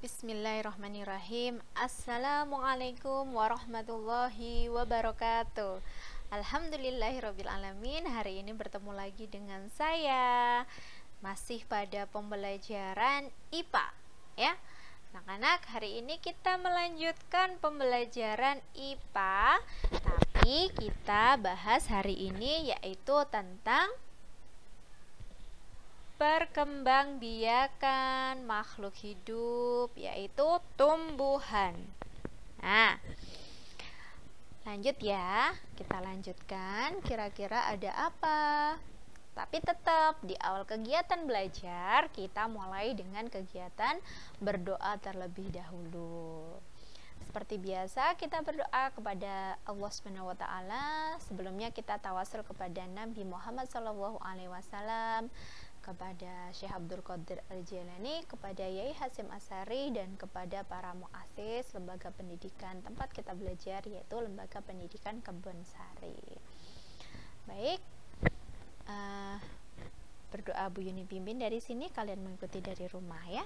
Bismillahirrahmanirrahim Assalamualaikum warahmatullahi wabarakatuh Alhamdulillahirrabbilalamin Hari ini bertemu lagi dengan saya Masih pada pembelajaran IPA ya Anak-anak hari ini kita melanjutkan pembelajaran IPA Tapi kita bahas hari ini yaitu tentang Perkembangbiakan makhluk hidup yaitu tumbuhan. Nah, lanjut ya. Kita lanjutkan kira-kira ada apa? Tapi tetap di awal kegiatan belajar kita mulai dengan kegiatan berdoa terlebih dahulu. Seperti biasa kita berdoa kepada Allah Subhanahu wa taala. Sebelumnya kita tawasul kepada Nabi Muhammad SAW kepada Syekh Abdul Qadir Al-Jilani, kepada Yai Hasim Asari dan kepada para muasis lembaga pendidikan tempat kita belajar yaitu lembaga pendidikan Kebun Sari. Baik. Uh, berdoa Bu Yuni pimpin dari sini kalian mengikuti dari rumah ya.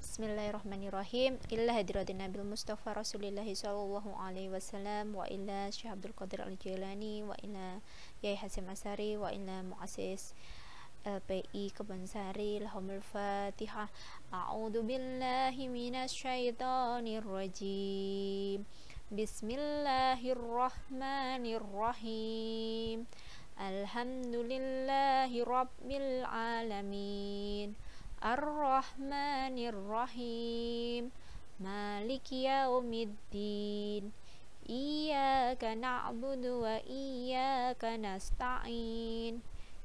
Bismillahirrahmanirrahim. Illa hadiratin Nabil Mustafa Rasulillah sallallahu alaihi wasallam wa ila Syekh Abdul Qadir Al-Jilani wa ila Yai Hasim Asari wa ila muasis. بإيك بنساري لهم الفاتحة أعوذ بالله من الشيطان الرجيم بسم الله الرحمن الرحيم الحمد لله رب العالمين الرحمن الرحيم مالك يوم الدين إياك نعبد وإياك نستعين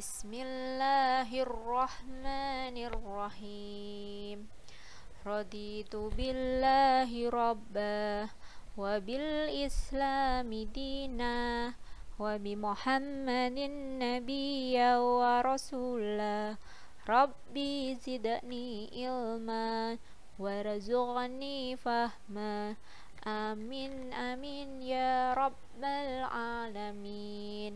بسم الله الرحمن الرحيم رضيت بالله ربا وبالإسلام دينا وبمحمد النبي ورسولا ربي زدني علما وارزقني فهما آمين آمين يا رب العالمين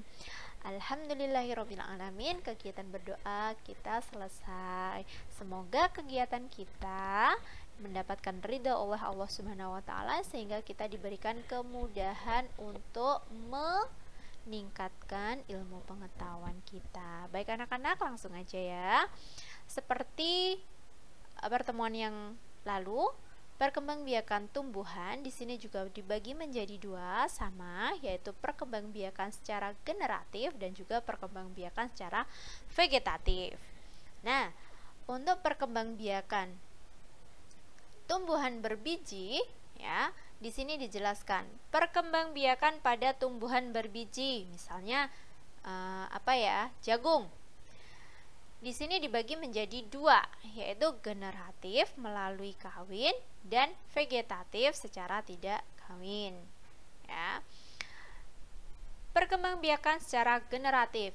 Alhamdulillahirrohmanirrohim Kegiatan berdoa kita selesai Semoga kegiatan kita mendapatkan ridha oleh Allah Subhanahu wa taala sehingga kita diberikan kemudahan untuk meningkatkan ilmu pengetahuan kita. Baik anak-anak, langsung aja ya. Seperti pertemuan yang lalu, Perkembangbiakan tumbuhan di sini juga dibagi menjadi dua sama yaitu perkembangbiakan secara generatif dan juga perkembangbiakan secara vegetatif. Nah, untuk perkembangbiakan tumbuhan berbiji ya, di sini dijelaskan perkembangbiakan pada tumbuhan berbiji misalnya eh, apa ya? jagung di sini dibagi menjadi dua, yaitu generatif melalui kawin dan vegetatif secara tidak kawin. Ya. Perkembangbiakan secara generatif.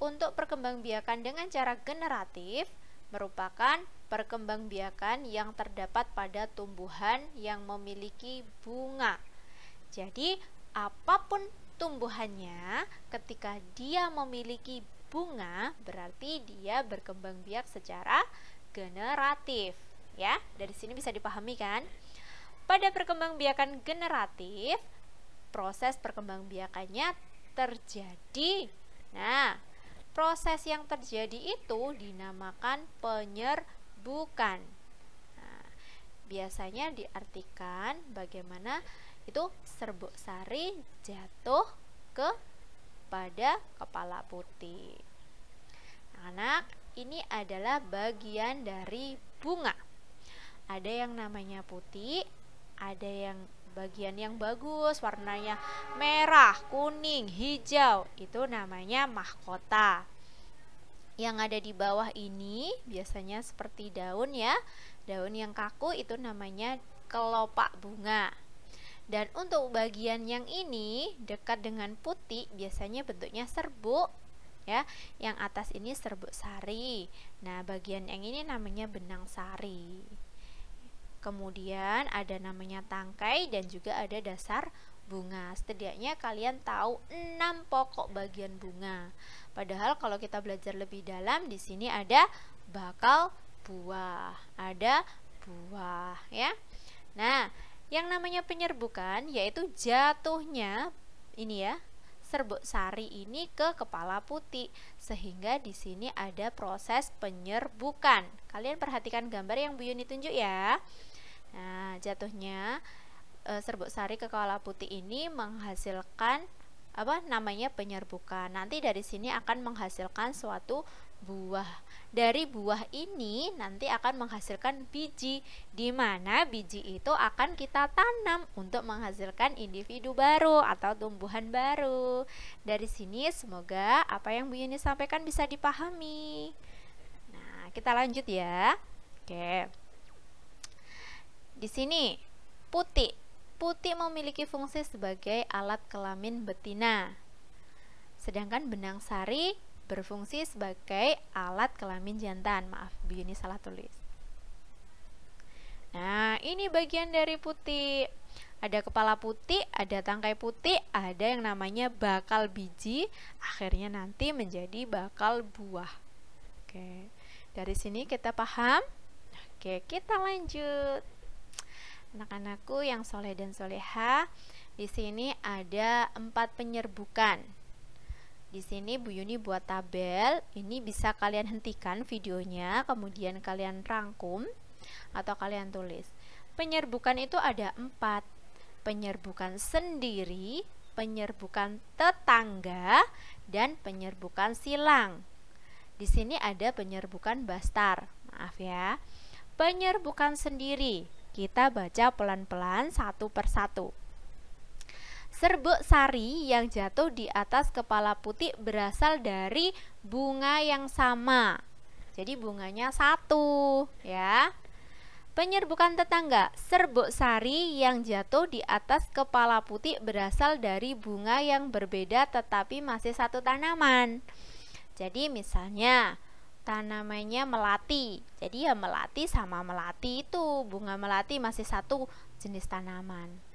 Untuk perkembangbiakan dengan cara generatif merupakan perkembangbiakan yang terdapat pada tumbuhan yang memiliki bunga. Jadi, apapun tumbuhannya ketika dia memiliki bunga berarti dia berkembang biak secara generatif ya dari sini bisa dipahami kan pada perkembangbiakan generatif proses perkembangbiakannya terjadi nah proses yang terjadi itu dinamakan penyerbukan nah, biasanya diartikan bagaimana itu serbuk sari jatuh ke pada kepala putih. Anak, ini adalah bagian dari bunga. Ada yang namanya putih, ada yang bagian yang bagus, warnanya merah, kuning, hijau. Itu namanya mahkota. Yang ada di bawah ini biasanya seperti daun ya. Daun yang kaku itu namanya kelopak bunga. Dan untuk bagian yang ini dekat dengan putih biasanya bentuknya serbuk ya. Yang atas ini serbuk sari. Nah, bagian yang ini namanya benang sari. Kemudian ada namanya tangkai dan juga ada dasar bunga. Setidaknya kalian tahu 6 pokok bagian bunga. Padahal kalau kita belajar lebih dalam di sini ada bakal buah, ada buah ya. Nah, yang namanya penyerbukan yaitu jatuhnya ini ya, serbuk sari ini ke kepala putih sehingga di sini ada proses penyerbukan. Kalian perhatikan gambar yang Bu Yuni tunjuk ya. Nah, jatuhnya e, serbuk sari ke kepala putih ini menghasilkan apa namanya penyerbukan. Nanti dari sini akan menghasilkan suatu buah. Dari buah ini nanti akan menghasilkan biji, di mana biji itu akan kita tanam untuk menghasilkan individu baru atau tumbuhan baru. Dari sini semoga apa yang Bu Yuni sampaikan bisa dipahami. Nah, kita lanjut ya. Oke. Di sini putih. Putih memiliki fungsi sebagai alat kelamin betina. Sedangkan benang sari berfungsi sebagai alat kelamin jantan. Maaf, begini salah tulis. Nah, ini bagian dari putih. Ada kepala putih, ada tangkai putih, ada yang namanya bakal biji, akhirnya nanti menjadi bakal buah. Oke. Dari sini kita paham? Oke, kita lanjut. Anak-anakku yang soleh dan soleha, di sini ada empat penyerbukan di sini Bu Yuni buat tabel. Ini bisa kalian hentikan videonya, kemudian kalian rangkum atau kalian tulis. Penyerbukan itu ada empat. Penyerbukan sendiri, penyerbukan tetangga, dan penyerbukan silang. Di sini ada penyerbukan bastar. Maaf ya. Penyerbukan sendiri, kita baca pelan-pelan satu persatu. Serbuk sari yang jatuh di atas kepala putih berasal dari bunga yang sama. Jadi bunganya satu, ya. Penyerbukan tetangga, serbuk sari yang jatuh di atas kepala putih berasal dari bunga yang berbeda tetapi masih satu tanaman. Jadi misalnya tanamannya melati. Jadi ya melati sama melati itu bunga melati masih satu jenis tanaman.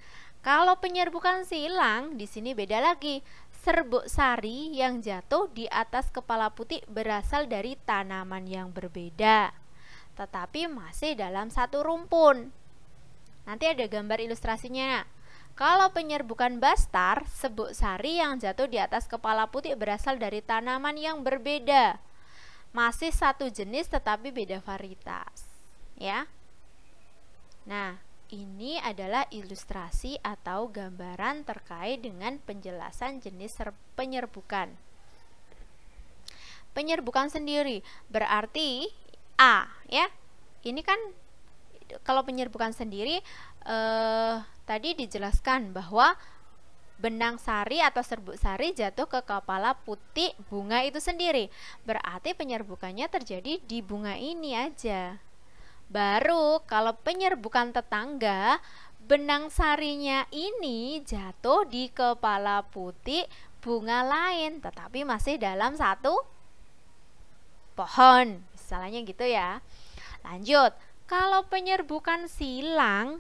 Kalau penyerbukan silang, di sini beda lagi. Serbuk sari yang jatuh di atas kepala putih berasal dari tanaman yang berbeda, tetapi masih dalam satu rumpun. Nanti ada gambar ilustrasinya. Kalau penyerbukan bastar, sebuk sari yang jatuh di atas kepala putih berasal dari tanaman yang berbeda. Masih satu jenis tetapi beda varietas. Ya. Nah, ini adalah ilustrasi atau gambaran terkait dengan penjelasan jenis penyerbukan. Penyerbukan sendiri berarti A ya. Ini kan kalau penyerbukan sendiri eh, tadi dijelaskan bahwa benang sari atau serbuk sari jatuh ke kepala putih bunga itu sendiri. Berarti penyerbukannya terjadi di bunga ini aja. Baru kalau penyerbukan tetangga, benang sarinya ini jatuh di kepala putih bunga lain tetapi masih dalam satu pohon. Misalnya gitu ya. Lanjut, kalau penyerbukan silang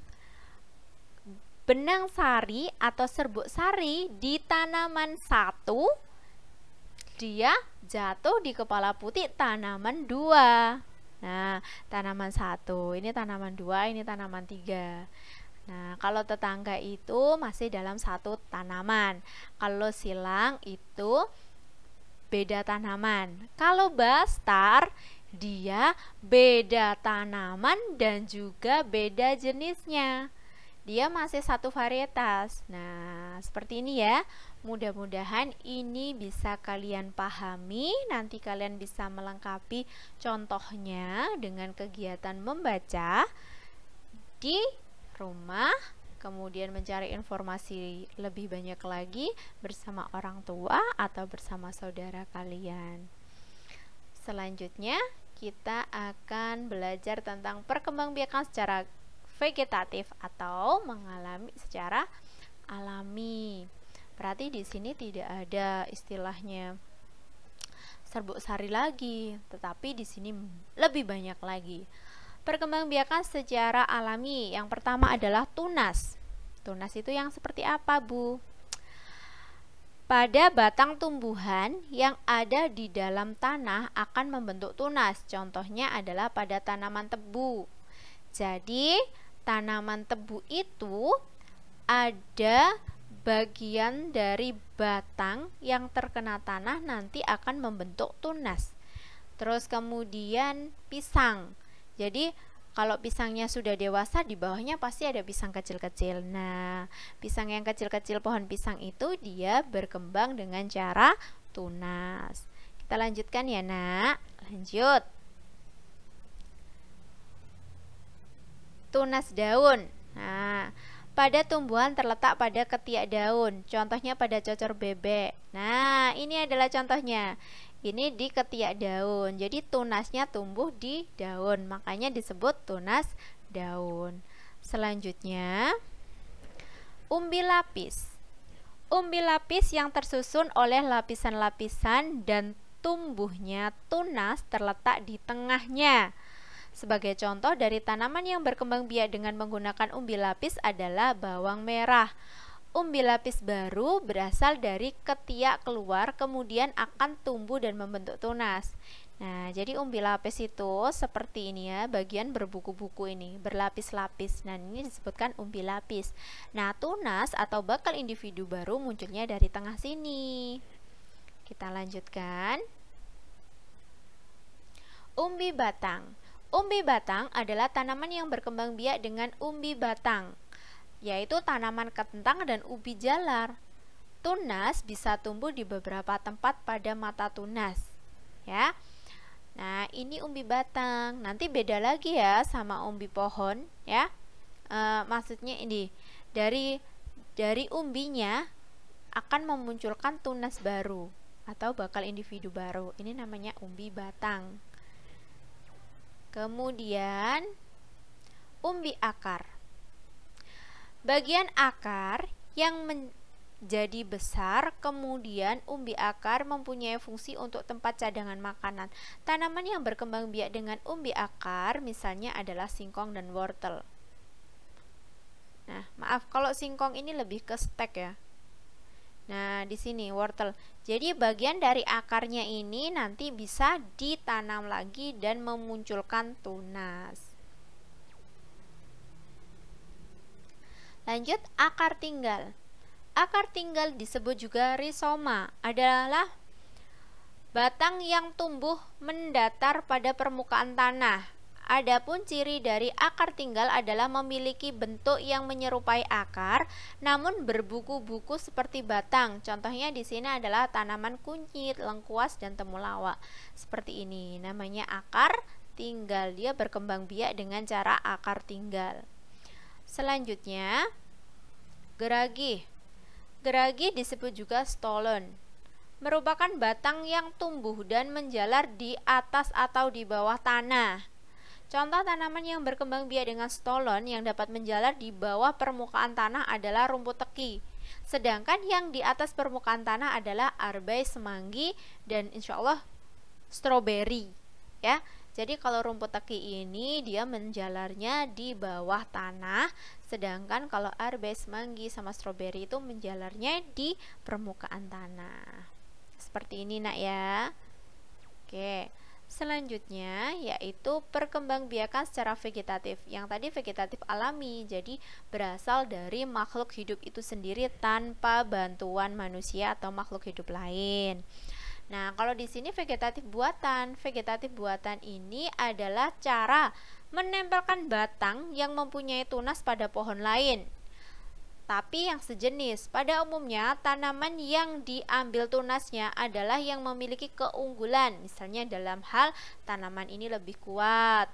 benang sari atau serbuk sari di tanaman satu dia jatuh di kepala putih tanaman dua Nah, tanaman satu, ini tanaman dua, ini tanaman tiga. Nah, kalau tetangga itu masih dalam satu tanaman. Kalau silang itu beda tanaman. Kalau bastar dia beda tanaman dan juga beda jenisnya dia masih satu varietas. Nah, seperti ini ya. Mudah-mudahan ini bisa kalian pahami, nanti kalian bisa melengkapi contohnya dengan kegiatan membaca di rumah, kemudian mencari informasi lebih banyak lagi bersama orang tua atau bersama saudara kalian. Selanjutnya, kita akan belajar tentang perkembangbiakan secara vegetatif atau mengalami secara alami. Berarti di sini tidak ada istilahnya serbuk sari lagi, tetapi di sini lebih banyak lagi. Perkembangbiakan secara alami yang pertama adalah tunas. Tunas itu yang seperti apa, Bu? Pada batang tumbuhan yang ada di dalam tanah akan membentuk tunas. Contohnya adalah pada tanaman tebu. Jadi, tanaman tebu itu ada bagian dari batang yang terkena tanah nanti akan membentuk tunas. Terus kemudian pisang. Jadi kalau pisangnya sudah dewasa di bawahnya pasti ada pisang kecil-kecil. Nah, pisang yang kecil-kecil pohon pisang itu dia berkembang dengan cara tunas. Kita lanjutkan ya, Nak. Lanjut. tunas daun. Nah, pada tumbuhan terletak pada ketiak daun, contohnya pada cocor bebek. Nah, ini adalah contohnya. Ini di ketiak daun. Jadi tunasnya tumbuh di daun, makanya disebut tunas daun. Selanjutnya, umbi lapis. Umbi lapis yang tersusun oleh lapisan-lapisan dan tumbuhnya tunas terletak di tengahnya. Sebagai contoh dari tanaman yang berkembang biak dengan menggunakan umbi lapis adalah bawang merah. Umbi lapis baru berasal dari ketiak keluar kemudian akan tumbuh dan membentuk tunas. Nah, jadi umbi lapis itu seperti ini ya, bagian berbuku-buku ini, berlapis-lapis. Nah, ini disebutkan umbi lapis. Nah, tunas atau bakal individu baru munculnya dari tengah sini. Kita lanjutkan. Umbi batang Umbi batang adalah tanaman yang berkembang biak dengan umbi batang, yaitu tanaman kentang dan ubi jalar. Tunas bisa tumbuh di beberapa tempat pada mata tunas, ya. Nah, ini umbi batang. Nanti beda lagi ya sama umbi pohon, ya. E, maksudnya ini dari dari umbinya akan memunculkan tunas baru atau bakal individu baru. Ini namanya umbi batang. Kemudian umbi akar. Bagian akar yang menjadi besar, kemudian umbi akar mempunyai fungsi untuk tempat cadangan makanan. Tanaman yang berkembang biak dengan umbi akar misalnya adalah singkong dan wortel. Nah, maaf kalau singkong ini lebih ke stek ya. Nah, di sini wortel. Jadi bagian dari akarnya ini nanti bisa ditanam lagi dan memunculkan tunas. Lanjut akar tinggal. Akar tinggal disebut juga rizoma, adalah batang yang tumbuh mendatar pada permukaan tanah. Adapun ciri dari akar tinggal adalah memiliki bentuk yang menyerupai akar namun berbuku-buku seperti batang. Contohnya di sini adalah tanaman kunyit, lengkuas dan temulawak. Seperti ini namanya akar tinggal. Dia berkembang biak dengan cara akar tinggal. Selanjutnya geragi. Geragi disebut juga stolon merupakan batang yang tumbuh dan menjalar di atas atau di bawah tanah. Contoh tanaman yang berkembang biak dengan stolon yang dapat menjalar di bawah permukaan tanah adalah rumput teki. Sedangkan yang di atas permukaan tanah adalah arbai semanggi dan insya Allah stroberi. Ya, jadi kalau rumput teki ini dia menjalarnya di bawah tanah, sedangkan kalau arbai semanggi sama stroberi itu menjalarnya di permukaan tanah. Seperti ini nak ya. Oke. Selanjutnya yaitu perkembangbiakan secara vegetatif. Yang tadi vegetatif alami, jadi berasal dari makhluk hidup itu sendiri tanpa bantuan manusia atau makhluk hidup lain. Nah, kalau di sini vegetatif buatan, vegetatif buatan ini adalah cara menempelkan batang yang mempunyai tunas pada pohon lain tapi yang sejenis. Pada umumnya, tanaman yang diambil tunasnya adalah yang memiliki keunggulan, misalnya dalam hal tanaman ini lebih kuat,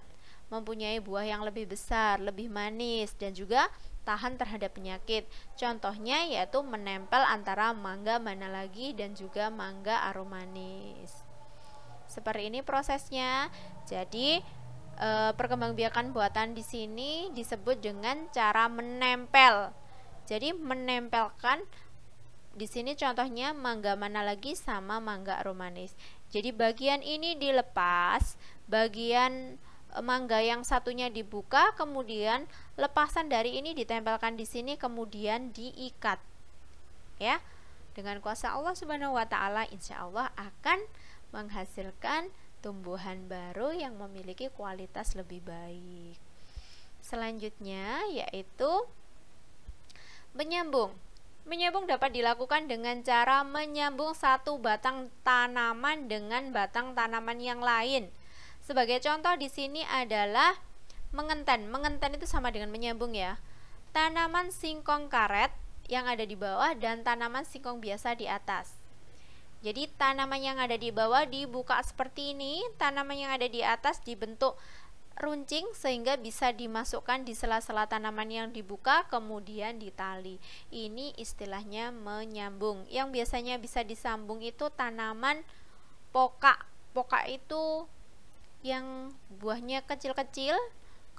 mempunyai buah yang lebih besar, lebih manis, dan juga tahan terhadap penyakit. Contohnya yaitu menempel antara mangga mana lagi dan juga mangga aromanis. Seperti ini prosesnya. Jadi, e, perkembangbiakan buatan di sini disebut dengan cara menempel jadi menempelkan di sini contohnya mangga mana lagi sama mangga romanis. Jadi bagian ini dilepas, bagian eh, mangga yang satunya dibuka, kemudian lepasan dari ini ditempelkan di sini kemudian diikat. Ya. Dengan kuasa Allah Subhanahu wa taala insya Allah akan menghasilkan tumbuhan baru yang memiliki kualitas lebih baik. Selanjutnya yaitu Menyambung Menyambung dapat dilakukan dengan cara menyambung satu batang tanaman dengan batang tanaman yang lain. Sebagai contoh di sini adalah mengenten. Mengenten itu sama dengan menyambung ya. Tanaman singkong karet yang ada di bawah dan tanaman singkong biasa di atas. Jadi tanaman yang ada di bawah dibuka seperti ini, tanaman yang ada di atas dibentuk runcing sehingga bisa dimasukkan di sela-sela tanaman yang dibuka kemudian ditali. Ini istilahnya menyambung. Yang biasanya bisa disambung itu tanaman poka. Poka itu yang buahnya kecil-kecil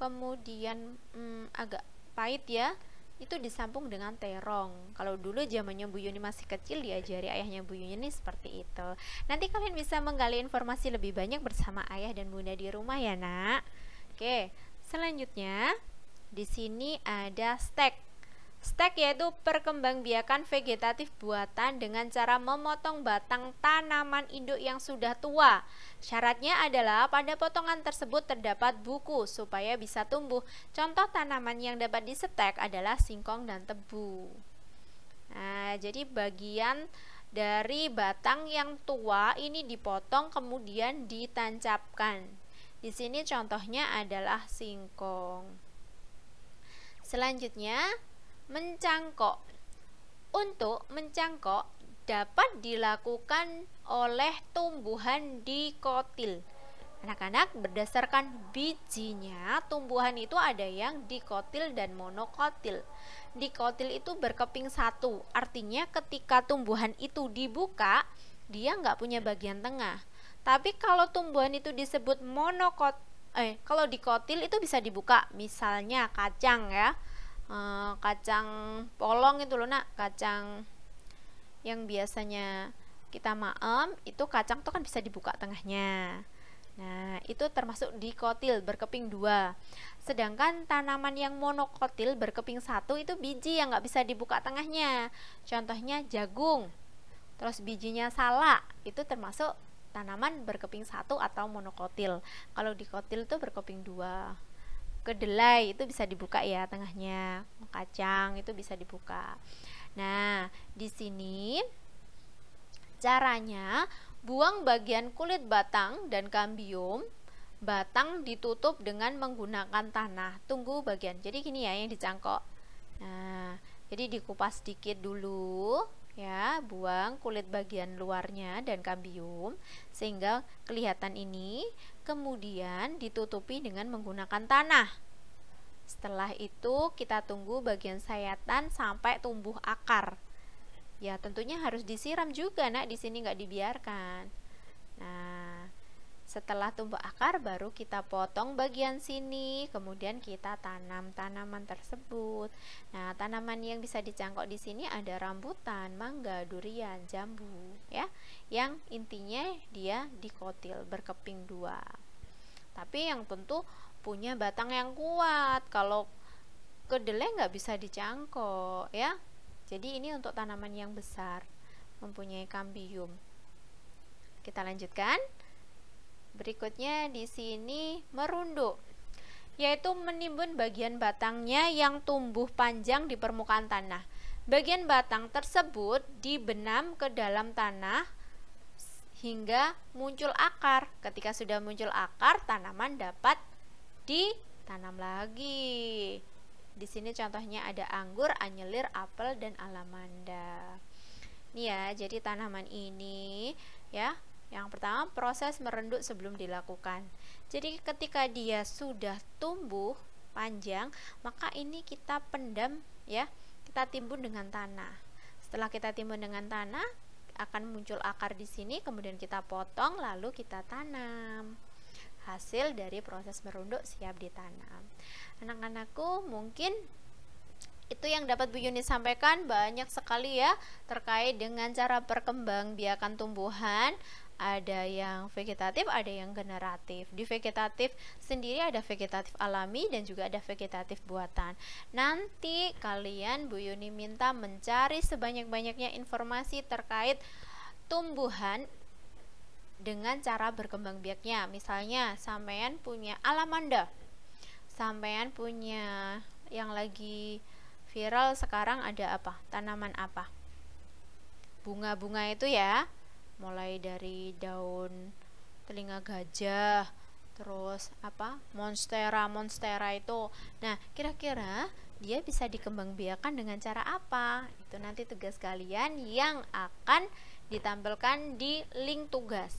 kemudian hmm, agak pahit ya itu disambung dengan terong. Kalau dulu zamannya Bu Yuni masih kecil diajari ya ayahnya Bu Yuni seperti itu. Nanti kalian bisa menggali informasi lebih banyak bersama ayah dan bunda di rumah ya nak. Oke, selanjutnya di sini ada stek. Stek yaitu perkembangbiakan vegetatif buatan dengan cara memotong batang tanaman induk yang sudah tua. Syaratnya adalah pada potongan tersebut terdapat buku supaya bisa tumbuh. Contoh tanaman yang dapat disetek adalah singkong dan tebu. Nah, jadi bagian dari batang yang tua ini dipotong kemudian ditancapkan. Di sini contohnya adalah singkong. Selanjutnya, mencangkok. Untuk mencangkok dapat dilakukan oleh tumbuhan di kotil. Anak-anak berdasarkan bijinya tumbuhan itu ada yang dikotil dan monokotil Dikotil itu berkeping satu Artinya ketika tumbuhan itu dibuka dia nggak punya bagian tengah tapi kalau tumbuhan itu disebut monokot eh kalau dikotil itu bisa dibuka. Misalnya kacang ya. E, kacang polong itu loh Nak, kacang yang biasanya kita maem itu kacang tuh kan bisa dibuka tengahnya. Nah, itu termasuk dikotil berkeping dua. Sedangkan tanaman yang monokotil berkeping satu itu biji yang nggak bisa dibuka tengahnya. Contohnya jagung, terus bijinya salak, itu termasuk tanaman berkeping satu atau monokotil. Kalau dikotil itu berkeping dua. Kedelai itu bisa dibuka ya tengahnya, kacang itu bisa dibuka. Nah, di sini caranya buang bagian kulit batang dan kambium batang ditutup dengan menggunakan tanah tunggu bagian jadi gini ya yang dicangkok nah jadi dikupas sedikit dulu ya buang kulit bagian luarnya dan kambium sehingga kelihatan ini kemudian ditutupi dengan menggunakan tanah setelah itu kita tunggu bagian sayatan sampai tumbuh akar ya tentunya harus disiram juga nak di sini nggak dibiarkan nah setelah tumbuh akar baru kita potong bagian sini, kemudian kita tanam tanaman tersebut. Nah, tanaman yang bisa dicangkok di sini ada rambutan, mangga, durian, jambu, ya. Yang intinya dia dikotil berkeping dua. Tapi yang tentu punya batang yang kuat. Kalau kedelai nggak bisa dicangkok, ya. Jadi ini untuk tanaman yang besar mempunyai kambium. Kita lanjutkan. Berikutnya di sini merunduk yaitu menimbun bagian batangnya yang tumbuh panjang di permukaan tanah. Bagian batang tersebut dibenam ke dalam tanah hingga muncul akar. Ketika sudah muncul akar, tanaman dapat ditanam lagi. Di sini contohnya ada anggur, anyelir, apel, dan alamanda. Nih ya, jadi tanaman ini ya yang pertama, proses merenduk sebelum dilakukan. Jadi ketika dia sudah tumbuh panjang, maka ini kita pendam ya, kita timbun dengan tanah. Setelah kita timbun dengan tanah, akan muncul akar di sini, kemudian kita potong lalu kita tanam. Hasil dari proses merunduk siap ditanam. Anak-anakku, mungkin itu yang dapat Bu Yuni sampaikan banyak sekali ya terkait dengan cara perkembang biakan tumbuhan ada yang vegetatif, ada yang generatif. Di vegetatif sendiri ada vegetatif alami dan juga ada vegetatif buatan. Nanti kalian Bu Yuni minta mencari sebanyak-banyaknya informasi terkait tumbuhan dengan cara berkembang biaknya. Misalnya sampean punya alamanda. Sampean punya yang lagi viral sekarang ada apa? Tanaman apa? Bunga-bunga itu ya mulai dari daun telinga gajah terus apa monstera monstera itu nah kira-kira dia bisa dikembangbiakan dengan cara apa itu nanti tugas kalian yang akan ditampilkan di link tugas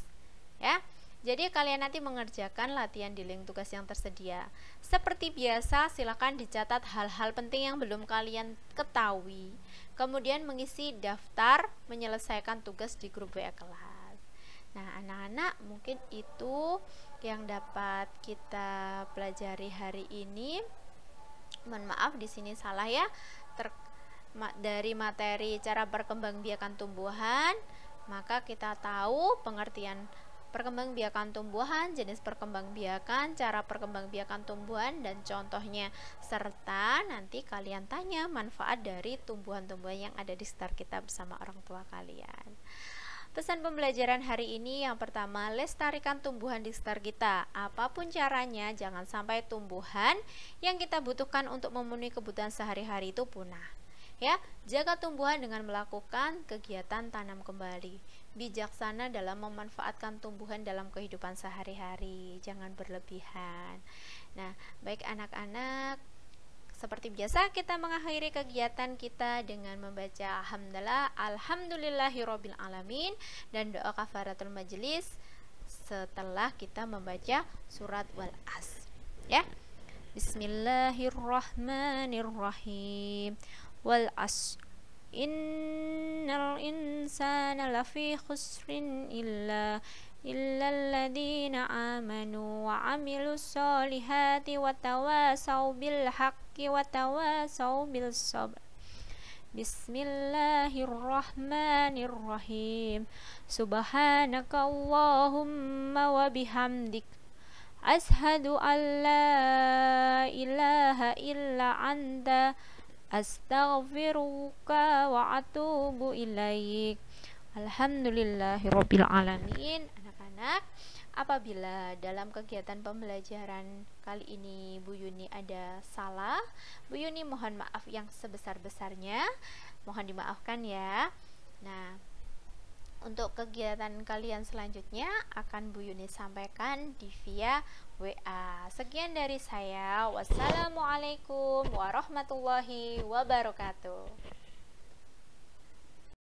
ya jadi kalian nanti mengerjakan latihan di link tugas yang tersedia seperti biasa silakan dicatat hal-hal penting yang belum kalian ketahui kemudian mengisi daftar menyelesaikan tugas di grup WA kelas. Nah, anak-anak, mungkin itu yang dapat kita pelajari hari ini. Mohon maaf di sini salah ya. Ter dari materi cara perkembangbiakan tumbuhan, maka kita tahu pengertian perkembangbiakan tumbuhan, jenis perkembangbiakan, cara perkembangbiakan tumbuhan dan contohnya serta nanti kalian tanya manfaat dari tumbuhan-tumbuhan yang ada di sekitar kita bersama orang tua kalian. Pesan pembelajaran hari ini yang pertama, lestarikan tumbuhan di sekitar kita. Apapun caranya, jangan sampai tumbuhan yang kita butuhkan untuk memenuhi kebutuhan sehari-hari itu punah. Ya, jaga tumbuhan dengan melakukan kegiatan tanam kembali bijaksana dalam memanfaatkan tumbuhan dalam kehidupan sehari-hari, jangan berlebihan. Nah, baik anak-anak, seperti biasa kita mengakhiri kegiatan kita dengan membaca alhamdulillah alhamdulillahirabbil alamin dan doa kafaratul majelis setelah kita membaca surat wal as ya bismillahirrahmanirrahim wal as إن الإنسان لفي خسر إلا إلا الذين آمنوا وعملوا الصالحات وتواصوا بالحق وتواصوا بالصبر بسم الله الرحمن الرحيم سبحانك اللهم وبحمدك أشهد أن لا إله إلا أنت astaghfiruka wa atubu ilaik alamin anak-anak apabila dalam kegiatan pembelajaran kali ini Bu Yuni ada salah Bu Yuni mohon maaf yang sebesar-besarnya mohon dimaafkan ya nah untuk kegiatan kalian selanjutnya akan Bu Yuni sampaikan di via WA. Sekian dari saya. Wassalamualaikum warahmatullahi wabarakatuh.